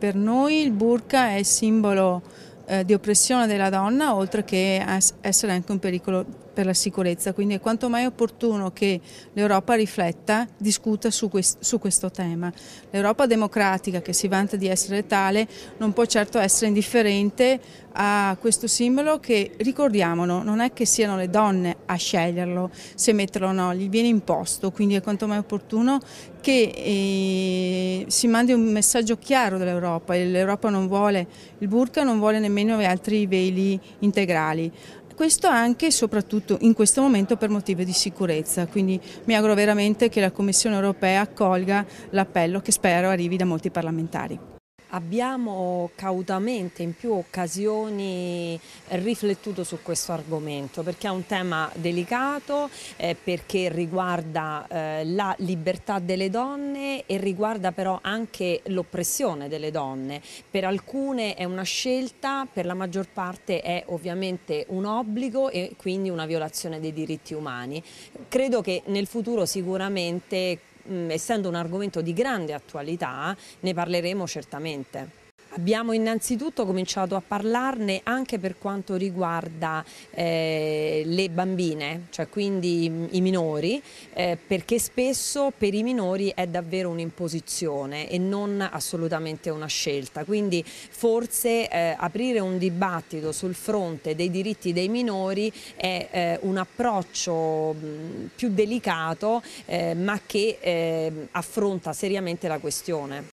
Per noi il burka è simbolo eh, di oppressione della donna, oltre che essere anche un pericolo per la sicurezza. Quindi è quanto mai opportuno che l'Europa rifletta, discuta su, quest- su questo tema. L'Europa democratica, che si vanta di essere tale, non può certo essere indifferente a questo simbolo che, ricordiamolo, non è che siano le donne a sceglierlo, se metterlo o no, gli viene imposto, quindi è quanto mai opportuno che eh, si mandi un messaggio chiaro dell'Europa. L'Europa non vuole il burka, non vuole nemmeno meno altri veli integrali questo anche e soprattutto in questo momento per motivi di sicurezza, quindi mi auguro veramente che la Commissione europea accolga l'appello che spero arrivi da molti parlamentari. Abbiamo cautamente in più occasioni riflettuto su questo argomento perché è un tema delicato, eh, perché riguarda eh, la libertà delle donne e riguarda però anche l'oppressione delle donne. Per alcune è una scelta, per la maggior parte è ovviamente un obbligo e quindi una violazione dei diritti umani. Credo che nel futuro sicuramente essendo un argomento di grande attualità, ne parleremo certamente. Abbiamo innanzitutto cominciato a parlarne anche per quanto riguarda eh, le bambine, cioè quindi i minori, eh, perché spesso per i minori è davvero un'imposizione e non assolutamente una scelta. Quindi forse eh, aprire un dibattito sul fronte dei diritti dei minori è eh, un approccio mh, mm, più delicato eh, ma che eh, affronta seriamente la questione.